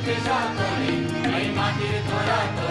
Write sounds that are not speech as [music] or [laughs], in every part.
Kurti Shakoni, Ay Mahir Thora Thora.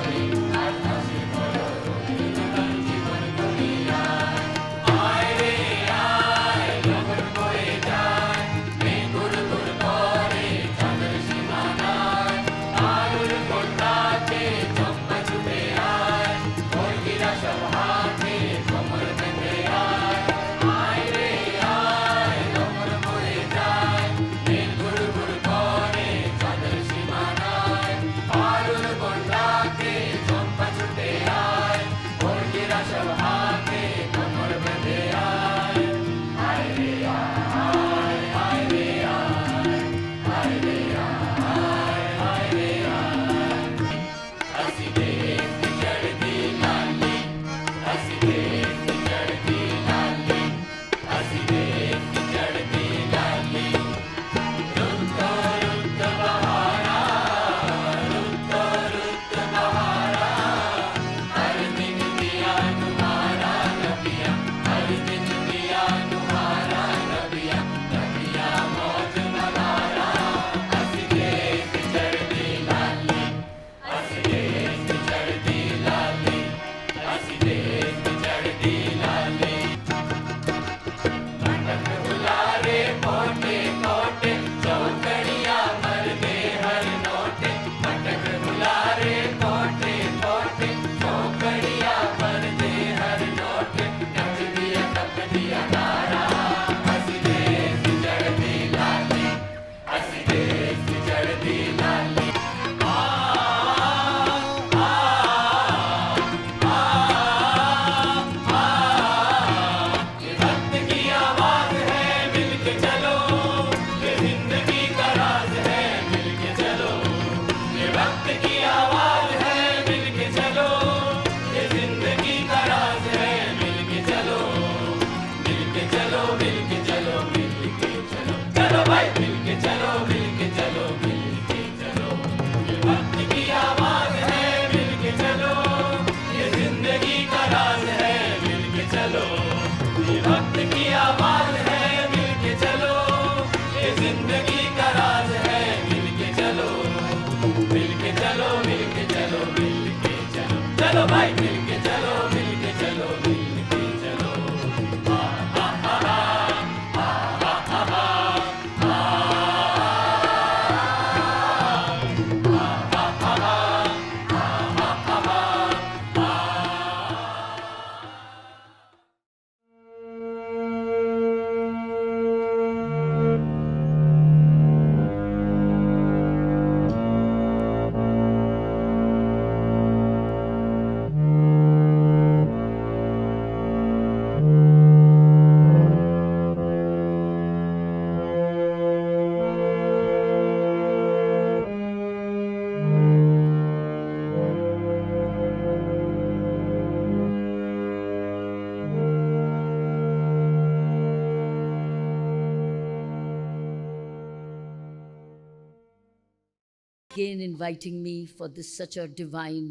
again inviting me for this such a divine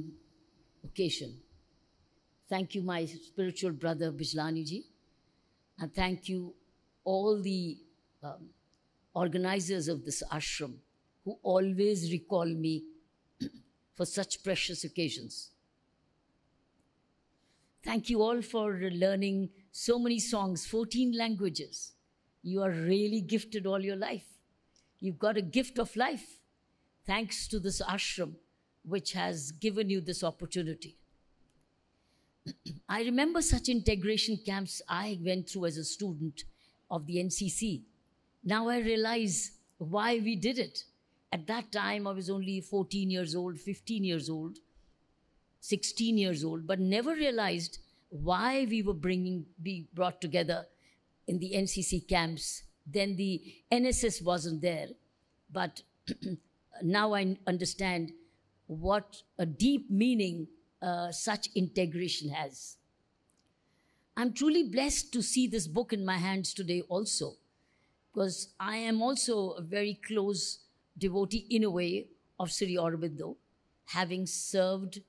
occasion. Thank you, my spiritual brother Bijlaniji, and thank you all the um, organizers of this ashram who always recall me [clears throat] for such precious occasions. Thank you all for learning so many songs, 14 languages. You are really gifted all your life. You've got a gift of life thanks to this ashram which has given you this opportunity. I remember such integration camps I went through as a student of the NCC. Now I realize why we did it. At that time, I was only 14 years old, 15 years old, 16 years old, but never realized why we were bringing, being brought together in the NCC camps. Then the NSS wasn't there, but [clears throat] now I understand what a deep meaning uh, such integration has. I'm truly blessed to see this book in my hands today, also, because I am also a very close devotee, in a way, of Sri Aurobindo, having served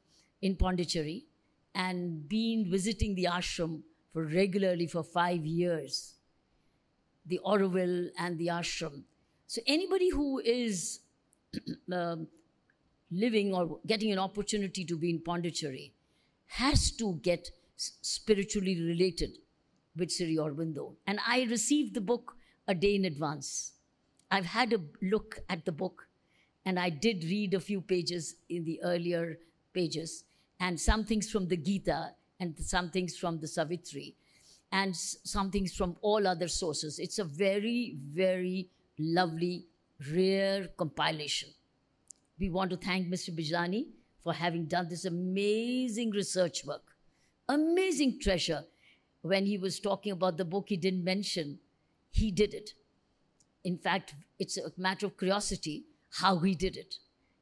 in Pondicherry and been visiting the ashram for regularly for five years, the Auroville and the ashram. So anybody who is [clears throat] Um, living or getting an opportunity to be in Pondicherry has to get spiritually related with Sri Aurobindo. And I received the book a day in advance. I've had a look at the book and I did read a few pages in the earlier pages and some things from the Gita and some things from the Savitri and some things from all other sources. It's a very, very lovely rare compilation. We want to thank Mr. Bijani for having done this amazing research work, amazing treasure. When he was talking about the book, he didn't mention he did it. In fact, it's a matter of curiosity how he did it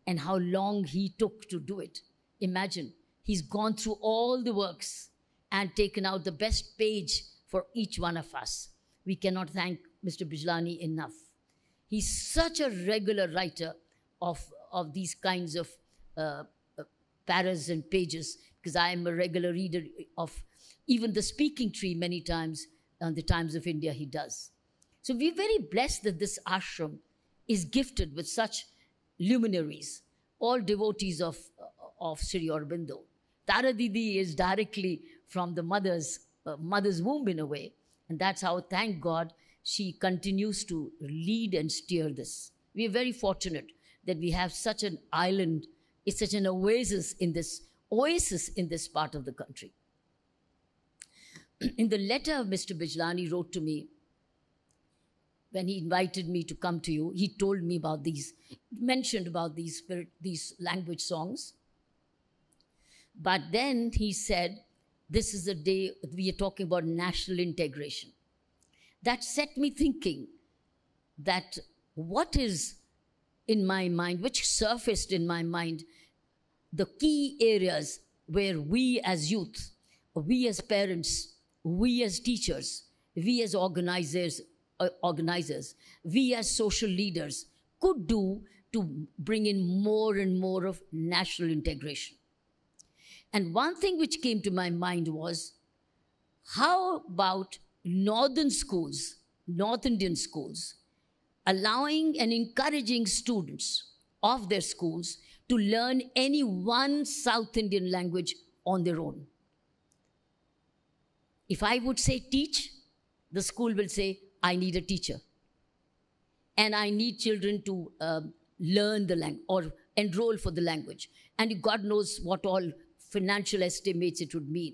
and how long he took to do it. Imagine he's gone through all the works and taken out the best page for each one of us. We cannot thank Mr. Bijlani enough. He's such a regular writer of, of these kinds of uh, uh paras and pages, because I am a regular reader of even the speaking tree many times on the Times of India he does. So we're very blessed that this ashram is gifted with such luminaries, all devotees of, of Sri Aurobindo. Taradidi is directly from the mother's, uh, mother's womb in a way. And that's how, thank God, she continues to lead and steer this. We are very fortunate that we have such an island, it's such an oasis in this oasis in this part of the country. in the letter Mr. Bijlani wrote to me, when he invited me to come to you, he told me about these, mentioned about these spirit, these language songs. But then he said, "This is the day we are talking about national integration." that set me thinking that what is in my mind, which surfaced in my mind, the key areas where we as youth, we as parents, we as teachers, we as organizers, uh, organizers, we as social leaders could do to bring in more and more of national integration. And one thing which came to my mind was how about northern schools, North Indian schools, allowing and encouraging students of their schools to learn any one South Indian language on their own. If I would say teach, the school will say, I need a teacher. And I need children to uh, learn the language or enroll for the language. And God knows what all financial estimates it would mean.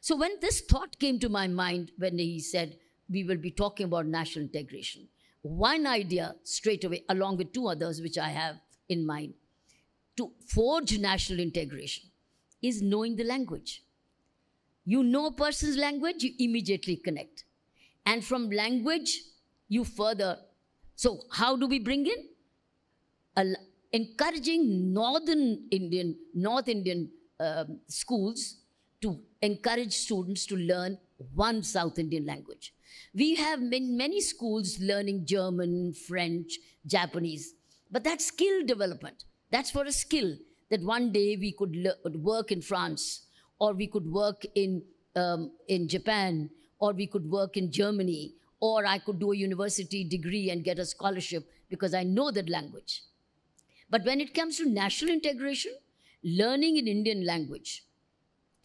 So when this thought came to my mind when he said, we will be talking about national integration, one idea straight away, along with two others which I have in mind, to forge national integration is knowing the language. You know a person's language, you immediately connect. And from language, you further. So, how do we bring in? A, encouraging Northern Indian, North Indian um, schools to encourage students to learn one South Indian language. We have in many schools learning German, French, Japanese, but that's skill development. That's for a skill that one day we could work in France or we could work in, um, in Japan or we could work in Germany or I could do a university degree and get a scholarship because I know that language. But when it comes to national integration, learning in Indian language,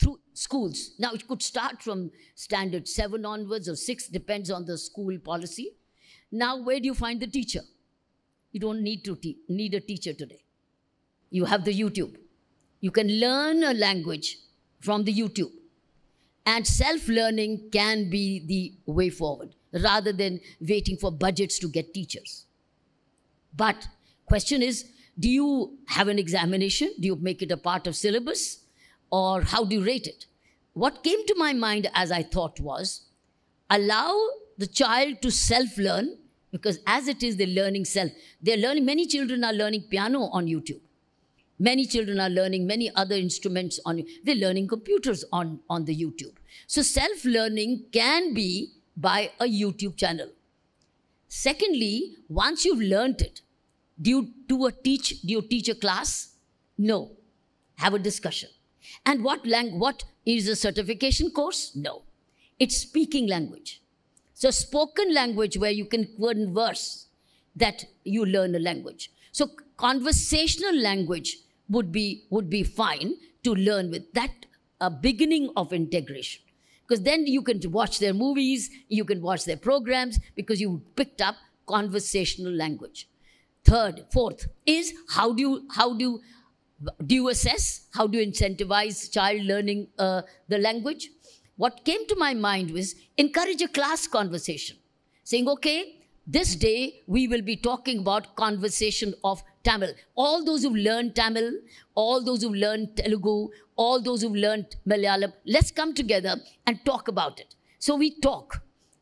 through schools. Now, it could start from standard seven onwards or six, depends on the school policy. Now, where do you find the teacher? You don't need to te- need a teacher today. You have the YouTube. You can learn a language from the YouTube. And self learning can be the way forward rather than waiting for budgets to get teachers. But question is, do you have an examination? Do you make it a part of syllabus? or how do you rate it? What came to my mind as I thought was allow the child to self learn because as it is, they're learning self. They're learning, many children are learning piano on YouTube. Many children are learning many other instruments on, they're learning computers on, on the YouTube. So self learning can be by a YouTube channel. Secondly, once you've learned it, do you do a teach, do you teach a class? No. Have a discussion. And what lang- what is a certification course? No. It's speaking language. So spoken language where you can converse that you learn a language. So conversational language would be would be fine to learn with that a uh, beginning of integration because then you can watch their movies you can watch their programs because you picked up conversational language third fourth is how do you how do do you assess? How do you incentivize child learning uh, the language? What came to my mind was encourage a class conversation, saying, okay, this day we will be talking about conversation of Tamil. All those who've learned Tamil, all those who've learned Telugu, all those who've learned Malayalam, let's come together and talk about it. So we talk,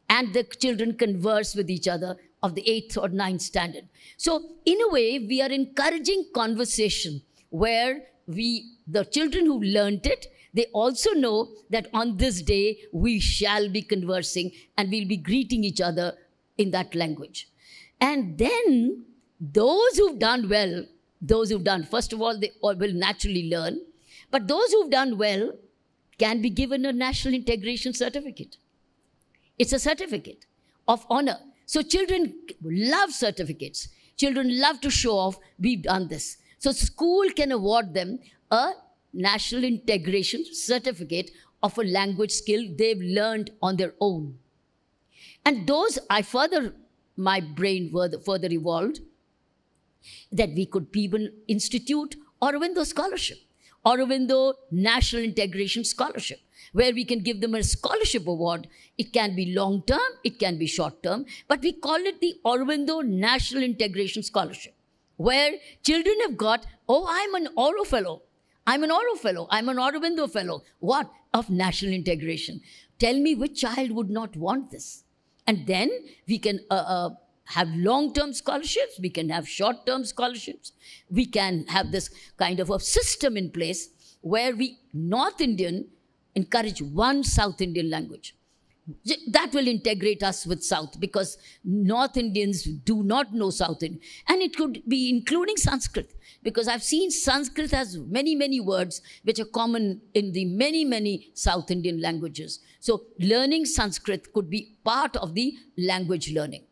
and the children converse with each other of the eighth or ninth standard. So, in a way, we are encouraging conversation where we, the children who learnt it, they also know that on this day we shall be conversing and we'll be greeting each other in that language. And then those who've done well, those who've done, first of all, they will naturally learn, but those who've done well can be given a national integration certificate. It's a certificate of honor. So children love certificates. Children love to show off, we've done this. So school can award them a national integration certificate of a language skill they've learned on their own. And those, I further, my brain further, evolved that we could even institute Aurobindo Scholarship, Aurobindo National Integration Scholarship, where we can give them a scholarship award. It can be long term, it can be short term, but we call it the Aurobindo National Integration Scholarship where children have got, oh, I'm an Oro Fellow. I'm an Oro Fellow. I'm an Aurobindo Fellow. What? Of national integration. Tell me which child would not want this? And then we can uh, uh, have long term scholarships, we can have short term scholarships, we can have this kind of a system in place where we, North Indian, encourage one South Indian language that will integrate us with South because North Indians do not know South Indian. And it could be including Sanskrit because I've seen Sanskrit has many, many words which are common in the many, many South Indian languages. So learning Sanskrit could be part of the language learning.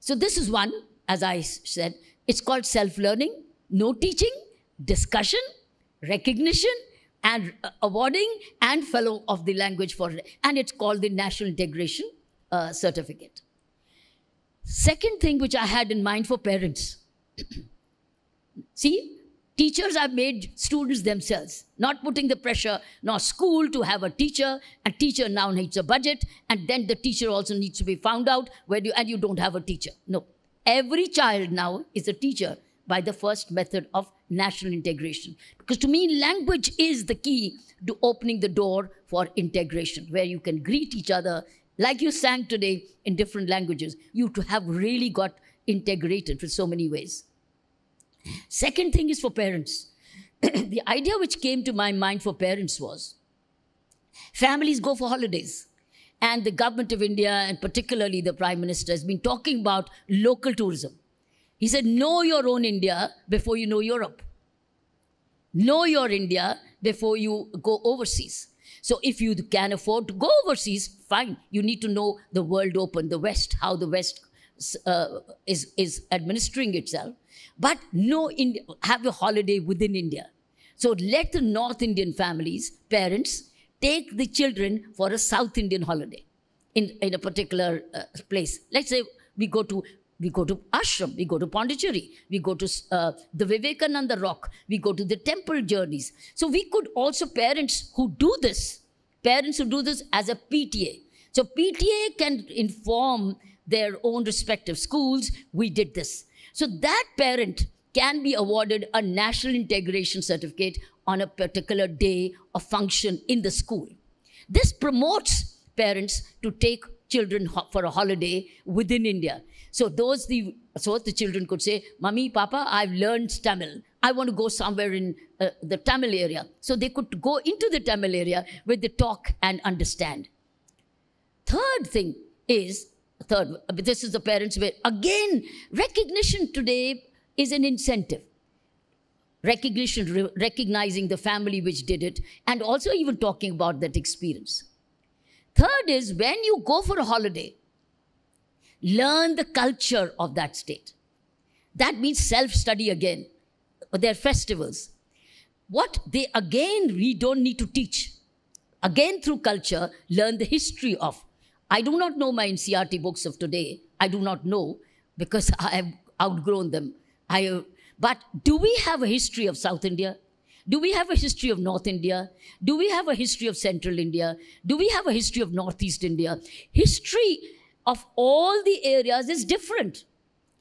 So this is one, as I said, it's called self-learning, no teaching, discussion, recognition, and uh, awarding and fellow of the language for and it's called the national integration uh, certificate second thing which i had in mind for parents [clears throat] see teachers have made students themselves not putting the pressure nor school to have a teacher a teacher now needs a budget and then the teacher also needs to be found out where you and you don't have a teacher no every child now is a teacher by the first method of national integration. Because to me, language is the key to opening the door for integration, where you can greet each other like you sang today in different languages. You to have really got integrated for so many ways. Second thing is for parents. [clears throat] the idea which came to my mind for parents was families go for holidays. And the government of India, and particularly the Prime Minister, has been talking about local tourism. He said, Know your own India before you know Europe. Know your India before you go overseas. So if you can afford to go overseas, fine. You need to know the world open, the West, how the West uh, is, is administering itself. But know India, have a holiday within India. So let the North Indian families, parents, take the children for a South Indian holiday in, in a particular uh, place. Let's say we go to we go to ashram, we go to Pondicherry, we go to uh, the Vivekananda rock, we go to the temple journeys. So we could also, parents who do this, parents who do this as a PTA. So PTA can inform their own respective schools, we did this. So that parent can be awarded a national integration certificate on a particular day or function in the school. This promotes parents to take children for a holiday within India. So those the so the children could say, "Mummy, Papa, I've learned Tamil. I want to go somewhere in uh, the Tamil area." So they could go into the Tamil area where they talk and understand. Third thing is third. This is the parents way again recognition today is an incentive recognition, recognizing the family which did it, and also even talking about that experience. Third is when you go for a holiday, learn the culture of that state. That means self study again. Their festivals. What they again, we don't need to teach. Again, through culture, learn the history of. I do not know my NCRT books of today. I do not know because [laughs] I have outgrown them. I, but do we have a history of South India? Do we have a history of North India? Do we have a history of Central India? Do we have a history of Northeast India? History of all the areas is different.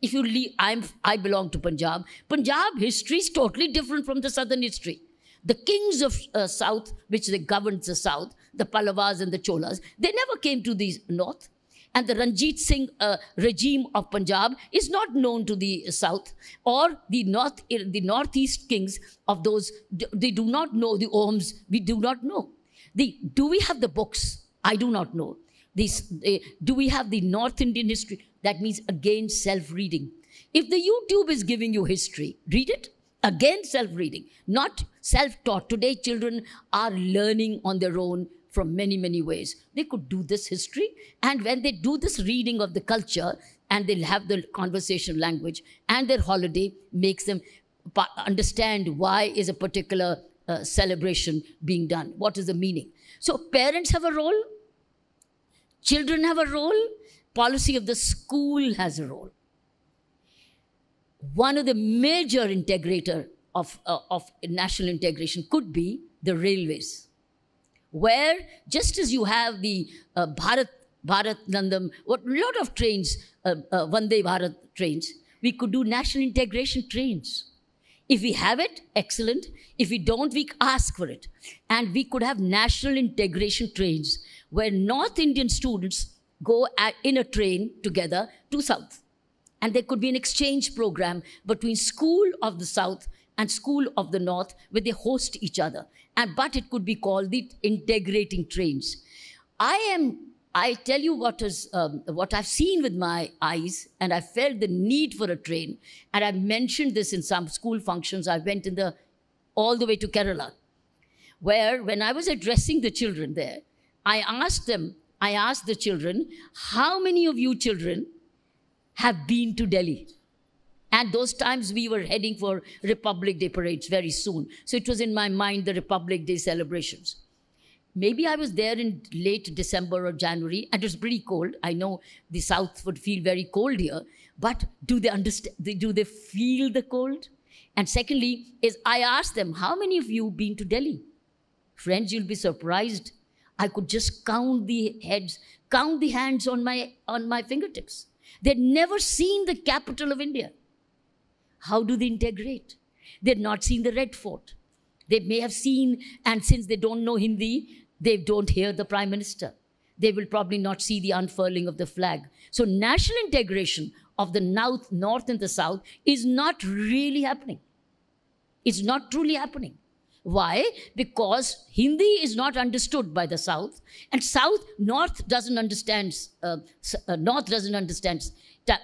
If you leave, I'm, I belong to Punjab. Punjab history is totally different from the Southern history. The kings of uh, South, which they governed the South, the Pallavas and the Cholas, they never came to the North and the Ranjit Singh uh, regime of Punjab is not known to the south or the north, the northeast kings of those. They do not know the Ohms. We do not know. The, do we have the books? I do not know. These, uh, do we have the North Indian history? That means again self-reading. If the YouTube is giving you history, read it. Again, self-reading, not self-taught. Today, children are learning on their own from many, many ways. They could do this history, and when they do this reading of the culture, and they'll have the conversational language, and their holiday makes them understand why is a particular uh, celebration being done, what is the meaning. So parents have a role, children have a role, policy of the school has a role. One of the major integrator of, uh, of national integration could be the railways where just as you have the uh, Bharat, Bharat Nandam, what lot of trains, uh, uh, Vande Bharat trains, we could do national integration trains. If we have it, excellent. If we don't, we ask for it. And we could have national integration trains where North Indian students go at, in a train together to South. And there could be an exchange program between School of the South and School of the North, where they host each other. And, but it could be called the integrating trains. I am I tell you what is um, what I've seen with my eyes, and I felt the need for a train. And I mentioned this in some school functions. I went in the all the way to Kerala, where when I was addressing the children there, I asked them, I asked the children, how many of you children have been to Delhi? And those times, we were heading for Republic Day parades very soon. So it was in my mind the Republic Day celebrations. Maybe I was there in late December or January, and it was pretty cold. I know the South would feel very cold here, but do they understand? Do they feel the cold? And secondly, is I asked them, how many of you been to Delhi? Friends, you'll be surprised. I could just count the heads, count the hands on my on my fingertips. They'd never seen the capital of India. How do they integrate? They've not seen the Red Fort. They may have seen, and since they don't know Hindi, they don't hear the Prime Minister. They will probably not see the unfurling of the flag. So, national integration of the North, North and the South is not really happening. It's not truly happening. Why? Because Hindi is not understood by the South, and South North doesn't understand uh, uh, North doesn't understand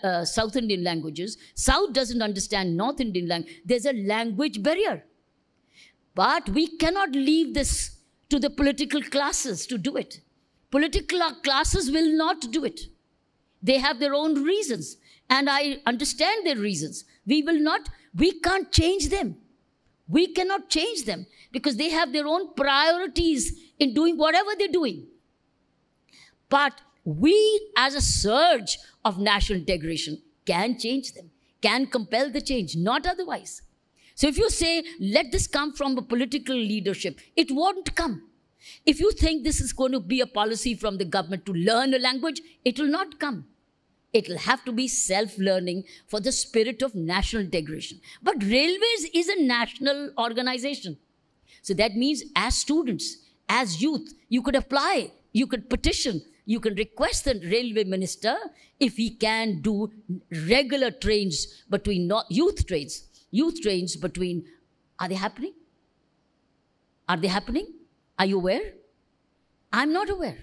uh, South Indian languages. South doesn't understand North Indian language. There's a language barrier. But we cannot leave this to the political classes to do it. Political classes will not do it. They have their own reasons, and I understand their reasons. We will not, we can't change them. We cannot change them because they have their own priorities in doing whatever they're doing. But we, as a surge of national integration can change them, can compel the change, not otherwise. So if you say, let this come from a political leadership, it won't come. If you think this is going to be a policy from the government to learn a language, it will not come. It will have to be self learning for the spirit of national integration. But railways is a national organization. So that means, as students, as youth, you could apply, you could petition, you can request the railway minister if he can do regular trains between not youth trains youth trains between are they happening are they happening are you aware i'm not aware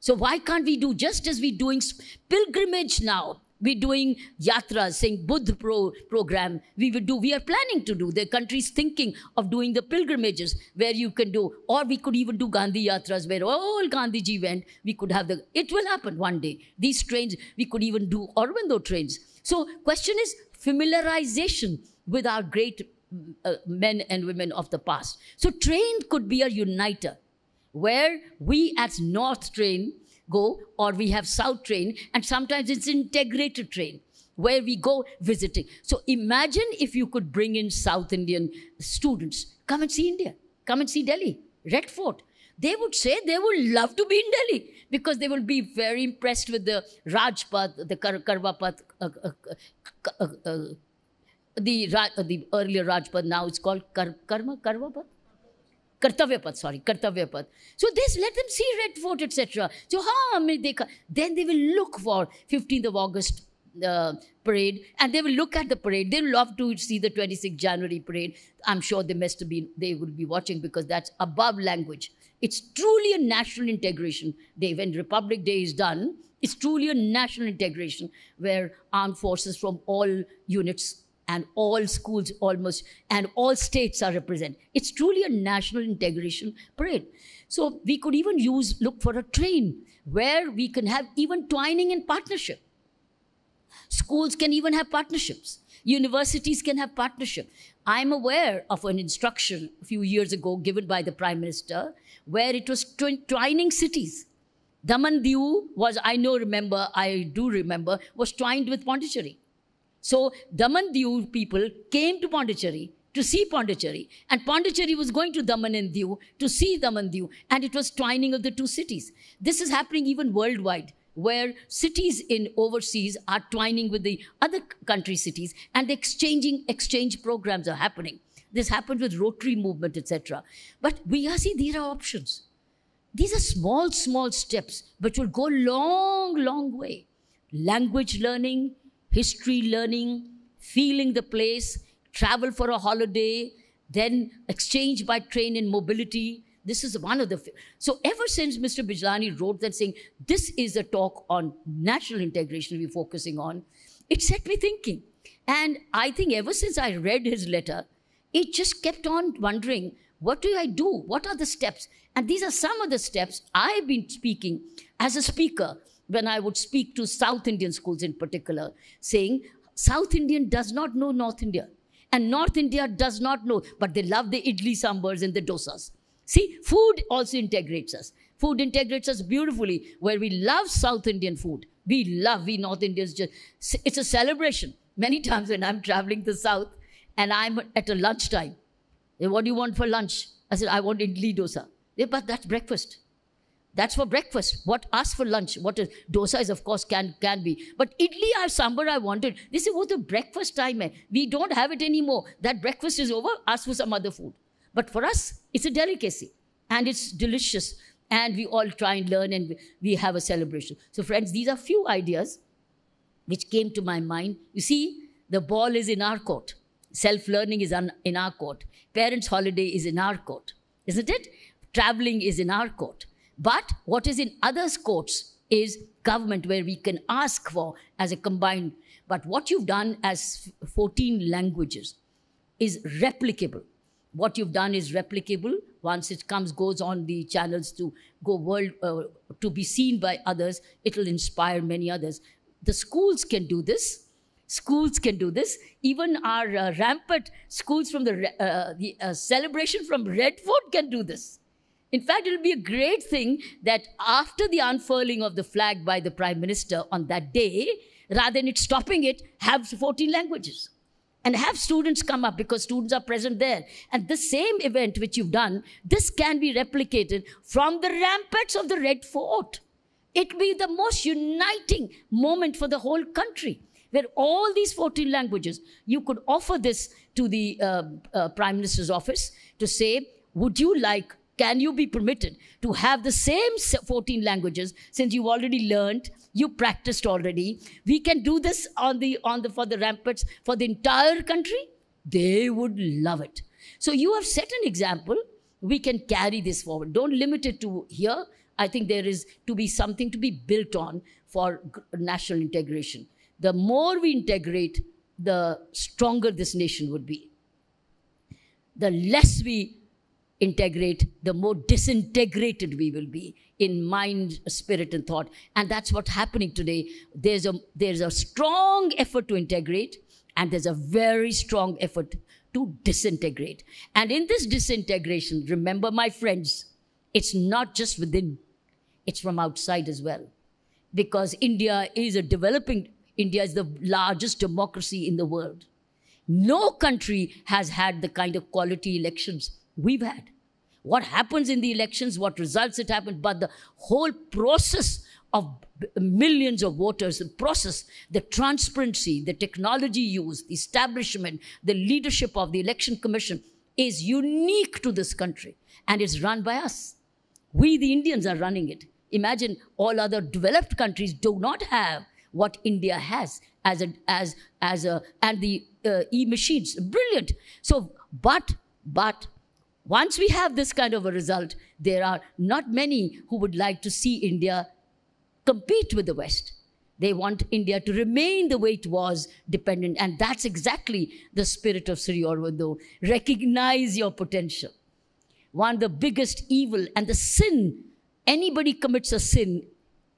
so why can't we do just as we're doing pilgrimage now we're doing yatra, saying Buddha pro- program. We will do. We are planning to do. The country's thinking of doing the pilgrimages where you can do, or we could even do Gandhi yatras where all Gandhiji went. We could have the. It will happen one day. These trains we could even do Aurobindo trains. So question is familiarization with our great uh, men and women of the past. So train could be a uniter, where we as North Train go, or we have South train, and sometimes it's integrated train where we go visiting. So imagine if you could bring in South Indian students. Come and see India. Come and see Delhi, Red Fort. They would say they would love to be in Delhi because they will be very impressed with the Rajpath, the Kar- Karwapath, uh, uh, uh, the, the earlier Rajpath, now it's called Kar- Karma, Karwapath. कर्तव्य पद sorry, कर्तव्य पद So this, let them see Red fort etc. So, हाँ हमने देखा then they will look for uh, parade and they will look at the parade. They will love to see the 26th January parade. I'm sure they must have been, they will be watching because that's above language. It's truly a national integration day. When Republic Day is done, it's truly a national integration where armed forces from all units and all schools almost and all states are represented. It's truly a national integration parade. So we could even use look for a train where we can have even twining and partnership. Schools can even have partnerships. Universities can have partnership. I'm aware of an instruction a few years ago given by the Prime Minister where it was twining cities. Daman Diu was, I know, remember, I do remember, was twined with Pondicherry. So Daman Diu people came to Pondicherry to see Pondicherry. And Pondicherry was going to Daman and Diu to see Daman Diu. And it was twining of the two cities. This is happening even worldwide where cities in overseas are twining with the other country cities and exchanging exchange programs are happening. This happened with Rotary movement, etc. But we are see these are options. These are small, small steps, but will go long, long way. Language learning, history learning, feeling the place, travel for a holiday, then exchange by train and mobility. This is one of the. So, ever since Mr. Bijlani wrote that saying, this is a talk on national integration we're focusing on, it set me thinking. And I think ever since I read his letter, it just kept on wondering what do I do? What are the steps? And these are some of the steps I've been speaking as a speaker when I would speak to South Indian schools in particular, saying South Indian does not know North India. And North India does not know, but they love the idli sambars and the dosas. See, food also integrates us. Food integrates us beautifully, where we love South Indian food. We love, we North Indians, just, it's a celebration. Many [laughs] times when I'm traveling the South and I'm at a lunchtime, what do you want for lunch? I said, I want idli dosa. Yeah, but that's breakfast. That's for breakfast. What ask for lunch? What is dosa is of course can can be. But idli or sambar I wanted. This is what the breakfast time. Eh. We don't have it anymore. That breakfast is over. Ask for some other food. But for us, it's a delicacy and it's delicious. And we all try and learn and we have a celebration. So friends, these are few ideas which came to my mind. You see, the ball is in our court. Self-learning is in our court. Parents' holiday is in our court. Isn't it? Traveling is in our court. But what is in others' courts is government, where we can ask for as a combined. But what you've done as 14 languages is replicable. What you've done is replicable. Once it comes, goes on the channels to go world uh, to be seen by others, it'll inspire many others. The schools can do this schools can do this. Even our uh, rampant schools from the, uh, the uh, celebration from Redford can do this. In fact, it'll be a great thing that after the unfurling of the flag by the Prime Minister on that day, rather than it stopping it, have 14 languages and have students come up because students are present there. And the same event which you've done, this can be replicated from the ramparts of the Red Fort. It'll be the most uniting moment for the whole country where all these 14 languages, you could offer this to the uh, uh, Prime Minister's office to say, would you like can you be permitted to have the same 14 languages since you've already learned you practiced already we can do this on the on the for the ramparts for the entire country they would love it so you have set an example we can carry this forward don't limit it to here i think there is to be something to be built on for national integration the more we integrate the stronger this nation would be the less we integrate, the more disintegrated we will be in mind, spirit, and thought. And that's what's happening today. There's a, there's a strong effort to integrate, and there's a very strong effort to disintegrate. And in this disintegration, remember, my friends, it's not just within, it's from outside as well. Because India is a developing, India is the largest democracy in the world. No country has had the kind of quality elections we've had. What happens in the elections, what results it happened, but the whole process of millions of voters, the process, the transparency, the technology used, the establishment, the leadership of the election commission is unique to this country and it's run by us. We, the Indians, are running it. Imagine all other developed countries do not have what India has as a, as, as a, and the uh, e-machines. Brilliant. So, but, but once we have this kind of a result, there are not many who would like to see India compete with the West. They want India to remain the way it was dependent. And that's exactly the spirit of Sri Aurobindo. Recognize your potential. One of the biggest evil and the sin, anybody commits a sin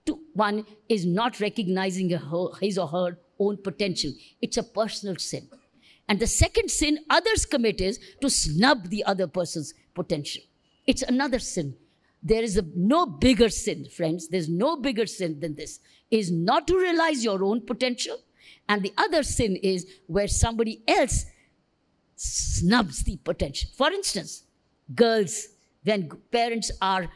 to one is not recognizing her, his or her own potential. It's a personal sin. And the second sin others commit is to snub the other person's potential. It's another sin. There is a, no bigger sin, friends. There's no bigger sin than this, is not to realize your own potential. And the other sin is where somebody else snubs the potential. For instance, girls, when parents are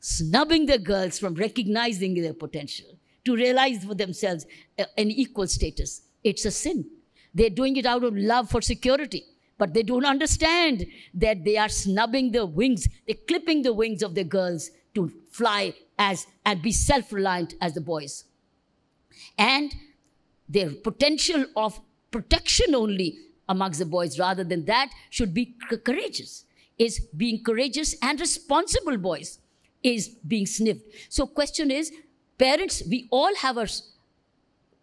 snubbing their girls from recognizing their potential to realize for themselves uh, an equal status, it's a sin. They're doing it out of love for security. But they don't understand that they are snubbing the wings, they're clipping the wings of the girls to fly as and be self-reliant as the boys. And their potential of protection only amongst the boys rather than that should be courageous is being courageous and responsible boys is being sniffed so question is parents we all have our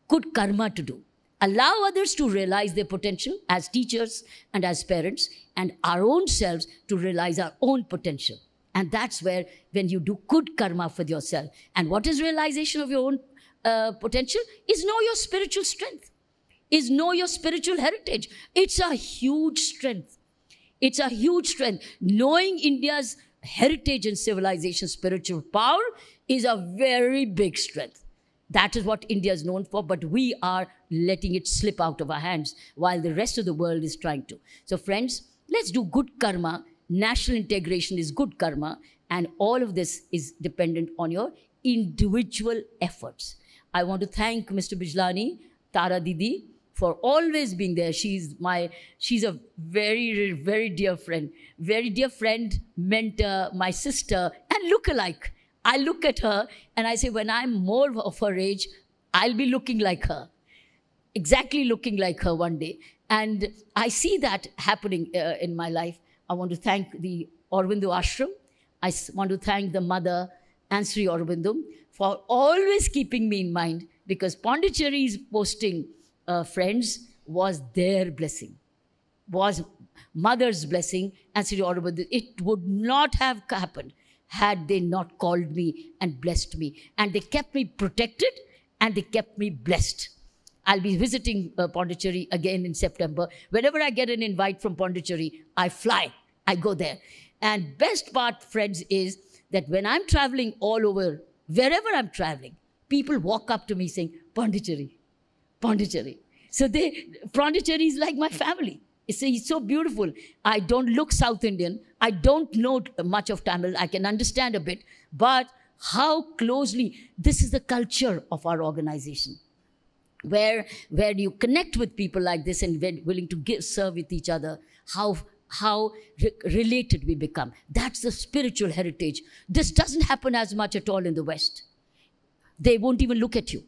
good karma to do allow others to realize their potential as teachers and as parents, and our own selves to realize our own potential. And that's where, when you do good karma for yourself, and what is realization of your own uh, potential is know your spiritual strength, is know your spiritual heritage. It's a huge strength. It's a huge strength. Knowing India's heritage and civilization, spiritual power is a very big strength. That is what India is known for, but we are letting it slip out of our hands while the rest of the world is trying to. So, friends, let's do good karma. National integration is good karma, and all of this is dependent on your individual efforts. I want to thank Mr. Bijlani, Tara Didi, for always being there. She's my, she's a very, very dear friend, very dear friend, mentor, my sister, and look-alike. I look at her and I say, when I'm more of her age, I'll be looking like her. Exactly looking like her one day. And I see that happening uh, in my life. I want to thank the Aurobindo Ashram. I want to thank the mother, Ansri Aurobindum, for always keeping me in mind because Pondicherry's posting uh, friends was their blessing, was mother's blessing, Ansri Aurobindum. It would not have happened had they not called me and blessed me. And they kept me protected and they kept me blessed. I'll be visiting uh, Pondicherry again in September. Whenever I get an invite from Pondicherry, I fly, I go there. And best part, friends, is that when I'm traveling all over, wherever I'm traveling, people walk up to me saying, Pondicherry, Pondicherry. So they, Pondicherry is like my family. It's, it's so beautiful. I don't look South Indian, I don't know much of Tamil. I can understand a bit, but how closely this is the culture of our organization where where you connect with people like this and willing to give serve with each other how how re related we become that's the spiritual heritage this doesn't happen as much at all in the west they won't even look at you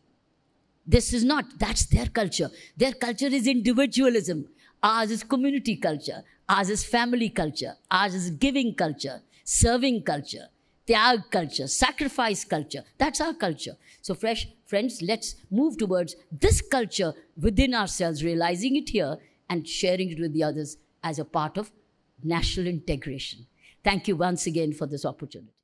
this is not that's their culture their culture is individualism Ours is community culture. Ours is family culture. Ours is giving culture, serving culture, tyag culture, sacrifice culture. That's our culture. So, fresh friends, let's move towards this culture within ourselves, realizing it here and sharing it with the others as a part of national integration. Thank you once again for this opportunity.